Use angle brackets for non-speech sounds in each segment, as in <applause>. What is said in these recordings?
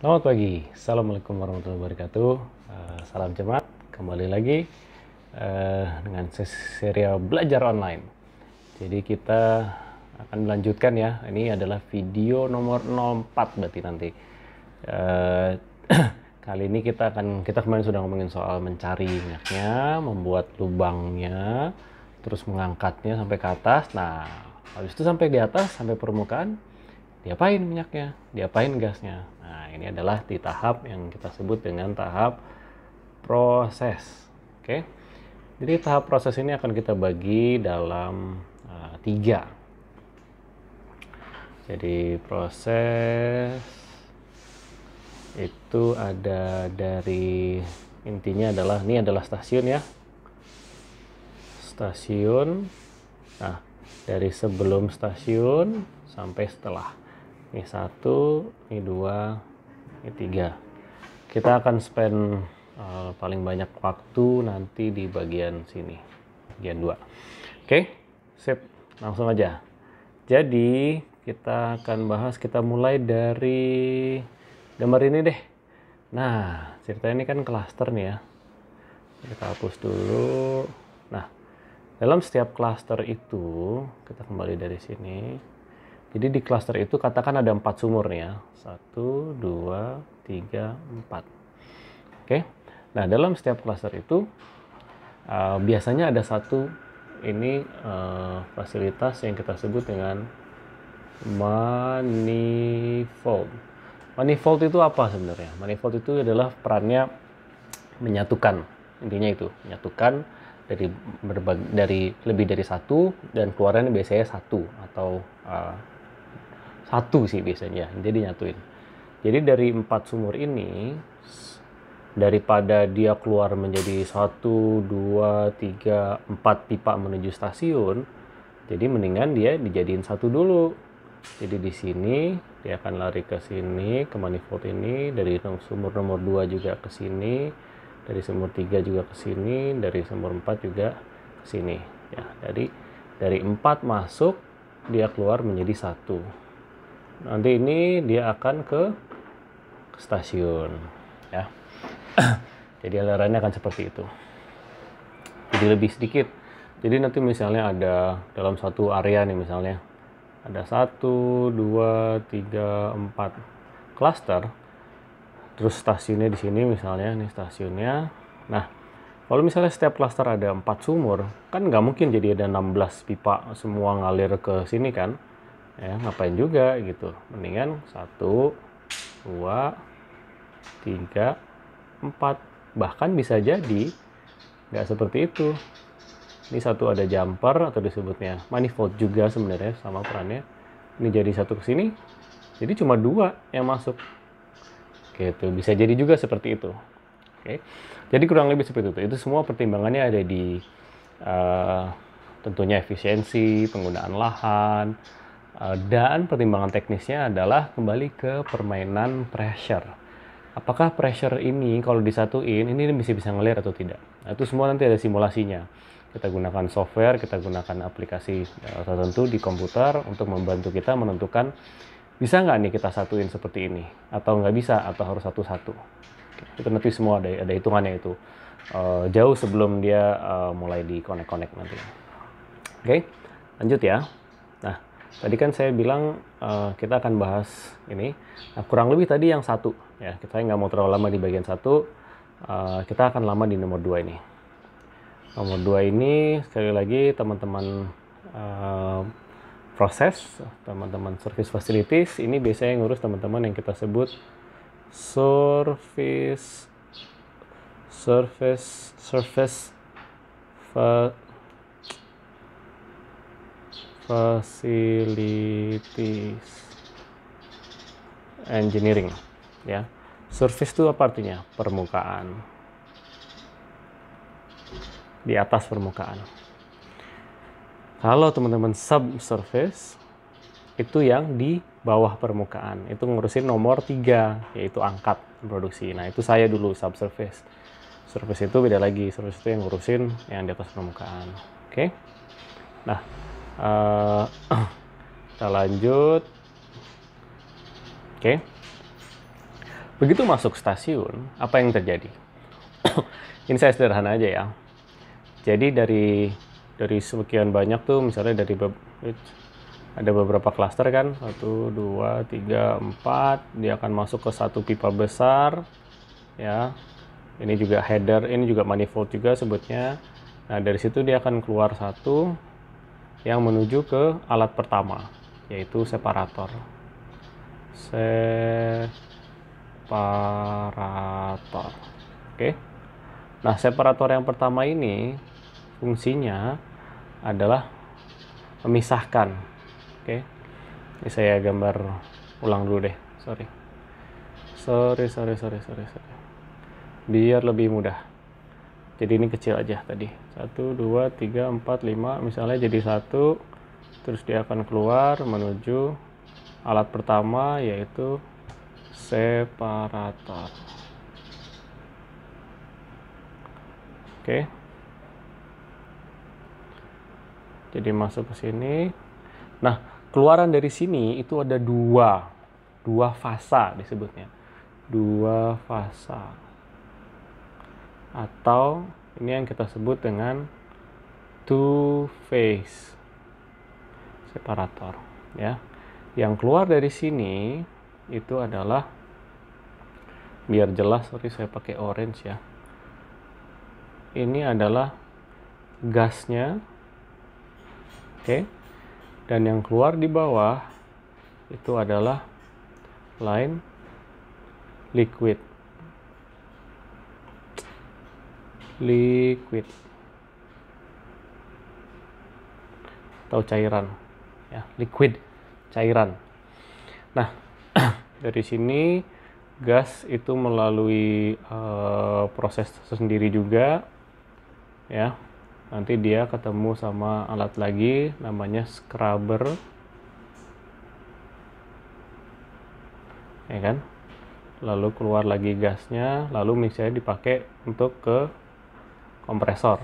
Selamat pagi, Assalamualaikum warahmatullahi wabarakatuh eh, Salam cemat, kembali lagi eh, dengan serial belajar online Jadi kita akan melanjutkan ya, ini adalah video nomor 04 berarti nanti eh, <clears throat> Kali ini kita akan, kita kemarin sudah ngomongin soal mencari minyaknya, membuat lubangnya Terus mengangkatnya sampai ke atas, nah habis itu sampai di atas, sampai permukaan Diapain minyaknya, diapain gasnya Nah, ini adalah di tahap yang kita sebut dengan tahap proses. Oke. Jadi tahap proses ini akan kita bagi dalam uh, tiga. Jadi proses itu ada dari intinya adalah ini adalah stasiun ya stasiun nah dari sebelum stasiun sampai setelah ini satu ini dua ini tiga kita akan spend uh, paling banyak waktu nanti di bagian sini bagian dua oke okay? sip langsung aja jadi kita akan bahas kita mulai dari gambar ini deh nah cerita ini kan klaster nih ya kita hapus dulu nah dalam setiap klaster itu kita kembali dari sini jadi di cluster itu katakan ada empat sumur nih ya. Satu, dua, tiga, empat. Oke. Nah dalam setiap cluster itu uh, biasanya ada satu ini uh, fasilitas yang kita sebut dengan manifold. Manifold itu apa sebenarnya? Manifold itu adalah perannya menyatukan intinya itu menyatukan dari berbagai dari lebih dari satu dan keluarnya biasanya satu atau uh, satu sih biasanya, jadi nyatuin. Jadi dari empat sumur ini, daripada dia keluar menjadi satu, dua, tiga, empat pipa menuju stasiun, jadi mendingan dia dijadiin satu dulu. Jadi di sini dia akan lari ke sini, ke manifold ini, dari sumur nomor dua juga ke sini, dari sumur tiga juga ke sini, dari sumur empat juga ke sini. Ya, dari dari empat masuk dia keluar menjadi satu nanti ini dia akan ke stasiun ya <coughs> jadi alirannya akan seperti itu jadi lebih sedikit jadi nanti misalnya ada dalam satu area nih misalnya ada satu dua tiga empat cluster terus stasiunnya di sini misalnya ini stasiunnya nah kalau misalnya setiap cluster ada empat sumur kan nggak mungkin jadi ada 16 pipa semua ngalir ke sini kan ya ngapain juga gitu mendingan satu dua tiga empat bahkan bisa jadi nggak seperti itu ini satu ada jumper atau disebutnya manifold juga sebenarnya sama perannya ini jadi satu ke sini jadi cuma dua yang masuk gitu bisa jadi juga seperti itu oke jadi kurang lebih seperti itu itu semua pertimbangannya ada di uh, tentunya efisiensi penggunaan lahan Eh, dan pertimbangan teknisnya adalah kembali ke permainan pressure. Apakah pressure ini kalau disatuin ini bisa bisa ngelir atau tidak? Nah, itu semua nanti ada simulasinya. Kita gunakan software, kita gunakan aplikasi eh, tertentu di komputer untuk membantu kita menentukan bisa nggak nih kita satuin seperti ini atau nggak bisa atau harus satu-satu. Itu nanti semua ada ada hitungannya itu uh, jauh sebelum dia uh, mulai di connect-connect nanti. Oke, okay? lanjut ya. Nah, Tadi kan saya bilang uh, kita akan bahas ini. Nah, kurang lebih tadi yang satu ya. Kita nggak mau terlalu lama di bagian satu. Uh, kita akan lama di nomor dua ini. Nomor dua ini sekali lagi teman-teman uh, proses, teman-teman service facilities ini biasanya ngurus teman-teman yang kita sebut service service service facilities engineering ya surface itu apa artinya permukaan di atas permukaan kalau teman-teman subsurface itu yang di bawah permukaan itu ngurusin nomor tiga yaitu angkat produksi nah itu saya dulu subsurface surface itu beda lagi surface itu yang ngurusin yang di atas permukaan oke okay? nah Eh, <clears throat> kita lanjut oke begitu masuk stasiun apa yang terjadi <clears throat> ini saya sederhana aja ya jadi dari dari sekian banyak tuh misalnya dari be ada beberapa klaster kan satu dua tiga empat dia akan masuk ke satu pipa besar ya ini juga header ini juga manifold juga sebutnya nah dari situ dia akan keluar satu yang menuju ke alat pertama yaitu separator separator oke nah separator yang pertama ini fungsinya adalah memisahkan oke ini saya gambar ulang dulu deh sorry sorry sorry sorry sorry, sorry. biar lebih mudah jadi ini kecil aja tadi satu dua tiga empat lima misalnya jadi satu terus dia akan keluar menuju alat pertama yaitu separator oke jadi masuk ke sini nah keluaran dari sini itu ada dua dua fasa disebutnya dua fasa atau ini yang kita sebut dengan two phase separator ya yang keluar dari sini itu adalah biar jelas sorry saya pakai orange ya ini adalah gasnya oke okay. dan yang keluar di bawah itu adalah line liquid liquid atau cairan ya liquid cairan nah <clears throat> dari sini gas itu melalui uh, proses tersendiri juga ya nanti dia ketemu sama alat lagi namanya scrubber ya kan lalu keluar lagi gasnya lalu misalnya dipakai untuk ke kompresor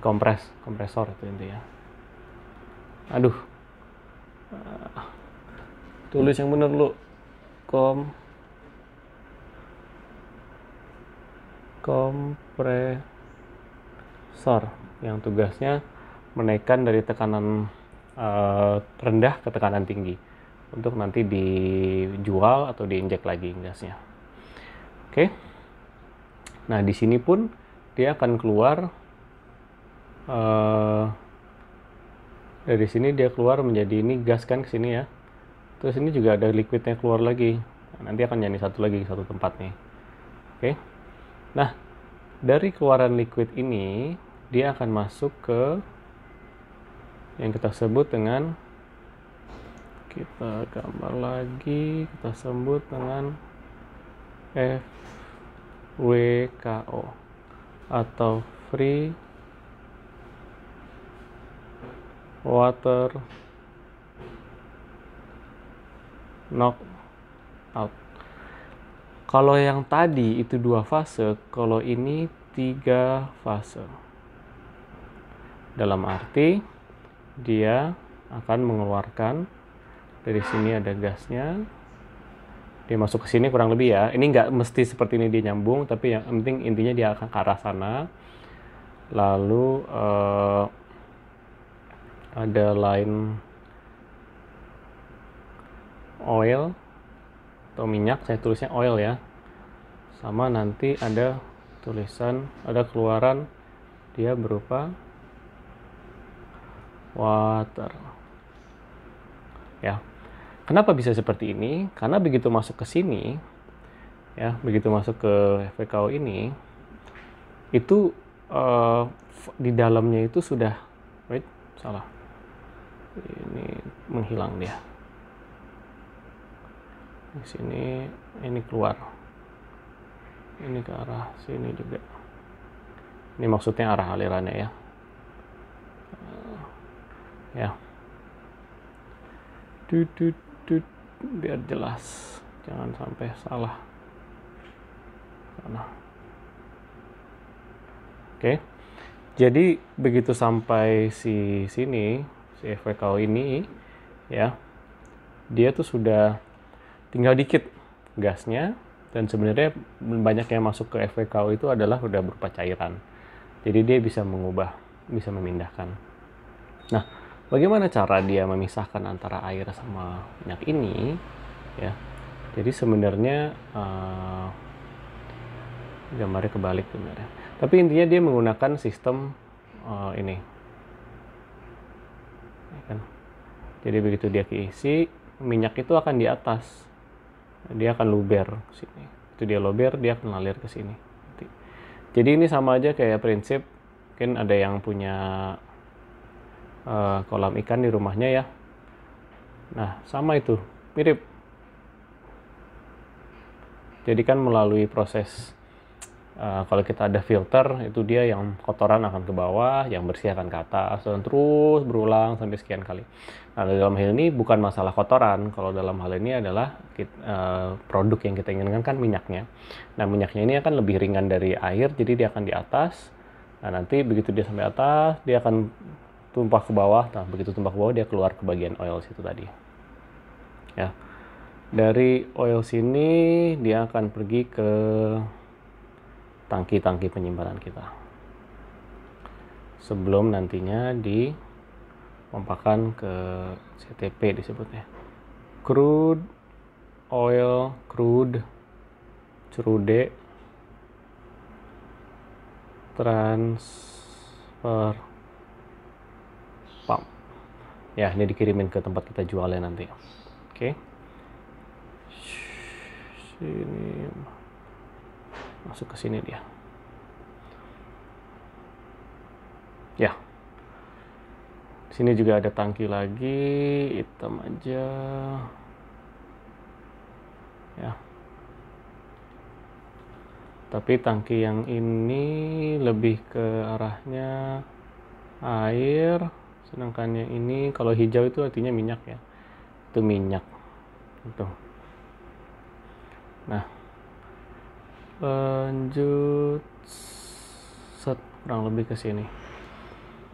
kompres kompresor itu intinya aduh eh, tulis yang bener lu kom kompresor yang tugasnya menaikkan dari tekanan uh, rendah ke tekanan tinggi untuk nanti dijual atau diinjek lagi gasnya. Oke. Okay? Nah, di sini pun dia akan keluar uh, dari sini dia keluar menjadi ini gas kan ke sini ya. Terus ini juga ada liquidnya keluar lagi. Nah, nanti akan jadi satu lagi satu tempat nih. Oke. Okay? Nah, dari keluaran liquid ini dia akan masuk ke yang kita sebut dengan kita gambar lagi kita sebut dengan FWKO atau Free Water Knockout. Kalau yang tadi itu dua fase, kalau ini tiga fase. Dalam arti dia akan mengeluarkan dari sini ada gasnya, dia masuk ke sini kurang lebih ya ini nggak mesti seperti ini dia nyambung tapi yang penting intinya dia akan ke arah sana lalu uh, ada lain oil atau minyak saya tulisnya oil ya sama nanti ada tulisan ada keluaran dia berupa water ya Kenapa bisa seperti ini? Karena begitu masuk ke sini, ya begitu masuk ke FPKO ini, itu uh, di dalamnya itu sudah, wait, salah, ini menghilang dia. Di sini ini keluar, ini ke arah sini juga. Ini maksudnya arah alirannya ya. Eh, ya. Dut, dut, tut, biar jelas jangan sampai salah sana oke jadi begitu sampai si sini si FWKO ini ya dia tuh sudah tinggal dikit gasnya dan sebenarnya banyak yang masuk ke FWKO itu adalah udah berupa cairan jadi dia bisa mengubah bisa memindahkan nah Bagaimana cara dia memisahkan antara air sama minyak ini? Ya, jadi sebenarnya uh, gambarnya kebalik sebenarnya. Tapi intinya dia menggunakan sistem uh, ini. Ya kan? Jadi begitu dia keisi, minyak itu akan di atas. Dia akan luber ke sini. Itu dia luber, dia akan lalir ke sini. Jadi ini sama aja kayak prinsip mungkin ada yang punya Eh, kolam ikan di rumahnya ya. Nah, sama itu, mirip. Jadi kan melalui proses uh, kalau kita ada filter, itu dia yang kotoran akan ke bawah, yang bersih akan ke atas, dan terus berulang sampai sekian kali. Nah, dalam hal ini bukan masalah kotoran, kalau dalam hal ini adalah kita, uh, eh, produk yang kita inginkan kan minyaknya. Nah, minyaknya ini akan lebih ringan dari air, jadi dia akan di atas. Nah, nanti begitu dia sampai atas, dia akan tumpah ke bawah. Nah, begitu tumpah ke bawah dia keluar ke bagian oil situ tadi. Ya. Dari oil sini dia akan pergi ke tangki-tangki penyimpanan kita. Sebelum nantinya dipompakan ke CTP disebutnya. Crude oil crude crude transfer ya ini dikirimin ke tempat kita jualnya nanti oke sini masuk ke sini dia ya sini juga ada tangki lagi hitam aja ya tapi tangki yang ini lebih ke arahnya air sedangkan yang ini kalau hijau itu artinya minyak ya itu minyak itu nah lanjut set kurang lebih ke sini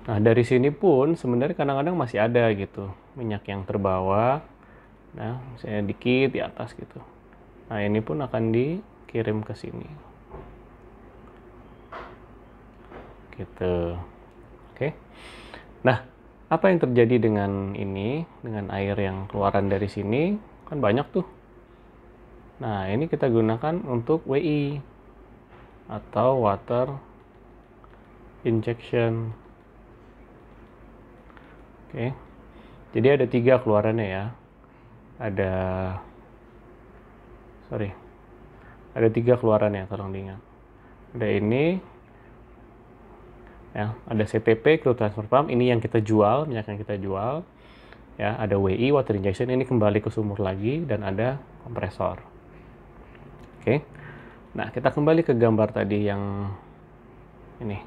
nah dari sini pun sebenarnya kadang-kadang masih ada gitu minyak yang terbawa nah saya dikit di atas gitu nah ini pun akan dikirim ke sini gitu oke okay. nah apa yang terjadi dengan ini, dengan air yang keluaran dari sini, kan banyak tuh. Nah, ini kita gunakan untuk WI atau water injection. Oke. Jadi ada tiga keluarannya ya. Ada sorry. Ada tiga keluarannya, tolong diingat. Ada ini, ya ada CTP crude transfer pump ini yang kita jual minyak yang kita jual ya ada WI water injection ini kembali ke sumur lagi dan ada kompresor oke nah kita kembali ke gambar tadi yang ini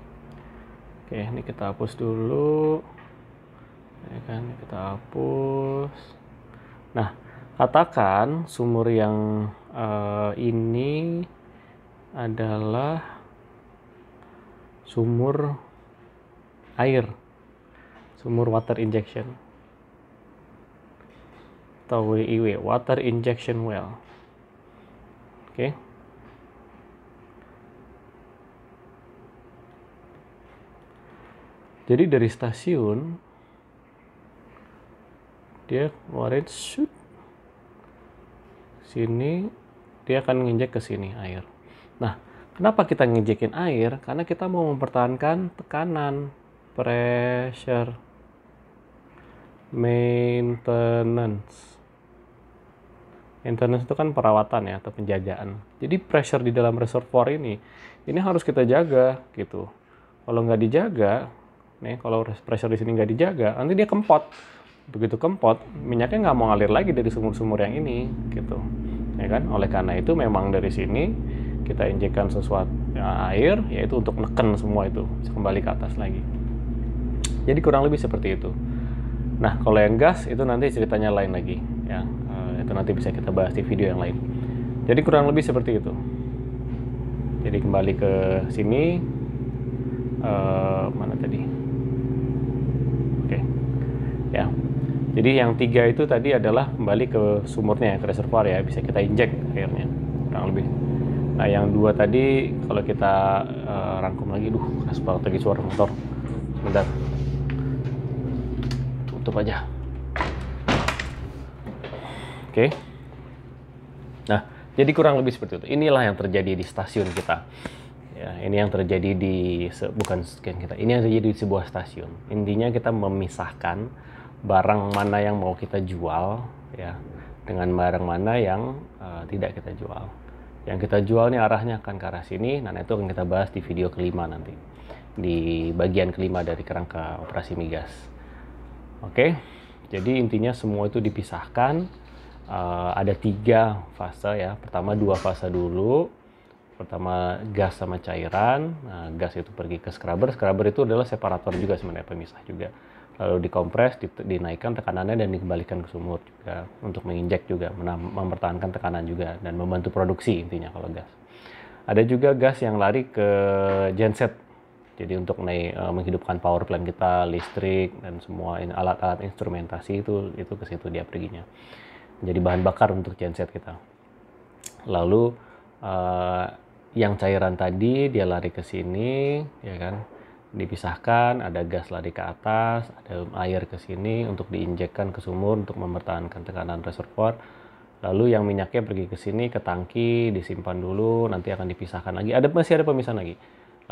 oke ini kita hapus dulu ya kan kita hapus nah katakan sumur yang uh, ini adalah sumur air sumur water injection atau WIW water injection well oke okay. jadi dari stasiun dia keluarin shoot sini dia akan nginjek ke sini air nah kenapa kita nginjekin air karena kita mau mempertahankan tekanan pressure maintenance maintenance itu kan perawatan ya atau penjagaan jadi pressure di dalam reservoir ini ini harus kita jaga gitu kalau nggak dijaga nih kalau pressure di sini nggak dijaga nanti dia kempot begitu kempot minyaknya nggak mau ngalir lagi dari sumur-sumur yang ini gitu ya kan oleh karena itu memang dari sini kita injekkan sesuatu ya, air yaitu untuk neken semua itu kembali ke atas lagi jadi kurang lebih seperti itu. Nah, kalau yang gas itu nanti ceritanya lain lagi ya. Eh, itu nanti bisa kita bahas di video yang lain. Jadi kurang lebih seperti itu. Jadi kembali ke sini uh, mana tadi? Oke. Ya. Jadi yang tiga itu tadi adalah kembali ke sumurnya, ke reservoir ya, bisa kita injek airnya kurang lebih. Nah yang dua tadi kalau kita uh, rangkum lagi, duh keras banget lagi suara motor. Sebentar tutup aja oke okay. nah jadi kurang lebih seperti itu inilah yang terjadi di stasiun kita ya, ini yang terjadi di bukan kita ini yang terjadi di sebuah stasiun intinya kita memisahkan barang mana yang mau kita jual ya dengan barang mana yang uh, tidak kita jual yang kita jual ini arahnya akan ke arah sini nah itu akan kita bahas di video kelima nanti di bagian kelima dari kerangka operasi migas Oke, okay? jadi intinya semua itu dipisahkan. Uh, ada tiga fase ya. Pertama dua fase dulu. Pertama gas sama cairan. Nah, gas itu pergi ke scrubber. Scrubber itu adalah separator juga sebenarnya pemisah juga. Lalu dikompres, dinaikkan tekanannya dan dikembalikan ke sumur juga untuk menginjek juga, mempertahankan tekanan juga dan membantu produksi intinya kalau gas. Ada juga gas yang lari ke genset jadi untuk naik uh, eh, menghidupkan power plant kita, listrik dan semua alat-alat instrumentasi itu itu ke situ dia perginya. Jadi bahan bakar untuk genset kita. Lalu uh, yang cairan tadi dia lari ke sini, ya kan? Dipisahkan, ada gas lari ke atas, ada air ke sini untuk diinjekkan ke sumur untuk mempertahankan tekanan reservoir. Lalu yang minyaknya pergi ke sini ke tangki, disimpan dulu, nanti akan dipisahkan lagi. Ada masih ada pemisahan lagi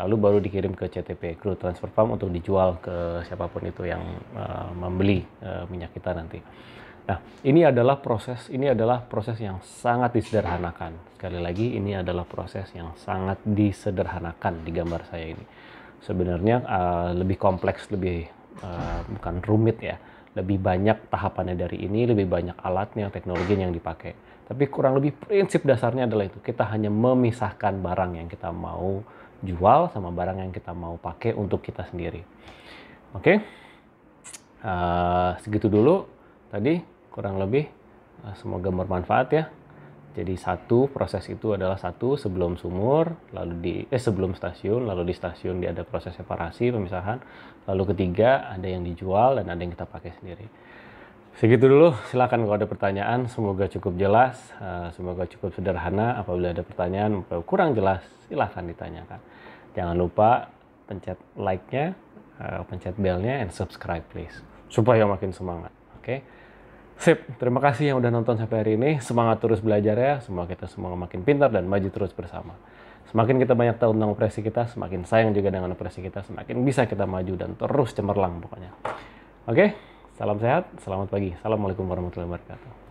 lalu baru dikirim ke CTP Crew Transfer Farm untuk dijual ke siapapun itu yang uh, membeli uh, minyak kita nanti. Nah, ini adalah proses ini adalah proses yang sangat disederhanakan. Sekali lagi ini adalah proses yang sangat disederhanakan di gambar saya ini. Sebenarnya uh, lebih kompleks, lebih uh, bukan rumit ya. Lebih banyak tahapannya dari ini, lebih banyak alatnya, teknologi yang dipakai. Tapi kurang lebih prinsip dasarnya adalah itu. Kita hanya memisahkan barang yang kita mau jual sama barang yang kita mau pakai untuk kita sendiri. Oke, okay? uh, eh, segitu dulu tadi kurang lebih. Uh, semoga bermanfaat ya. Jadi satu proses itu adalah satu sebelum sumur, lalu di eh sebelum stasiun, lalu di stasiun dia ada proses separasi pemisahan, lalu ketiga ada yang dijual dan ada yang kita pakai sendiri. Segitu dulu, silahkan kalau ada pertanyaan, semoga cukup jelas, eh, semoga cukup sederhana. Apabila ada pertanyaan kurang jelas, silahkan ditanyakan. Jangan lupa pencet like-nya, eh, pencet bell-nya, and subscribe please. Supaya makin semangat, oke? Okay? Sip, terima kasih yang udah nonton sampai hari ini. Semangat terus belajar ya, semoga kita semua makin pintar dan maju terus bersama. Semakin kita banyak tahu tentang operasi kita, semakin sayang juga dengan operasi kita, semakin bisa kita maju dan terus cemerlang pokoknya. Oke? Okay? Salam sehat, selamat pagi. Assalamualaikum warahmatullahi wabarakatuh.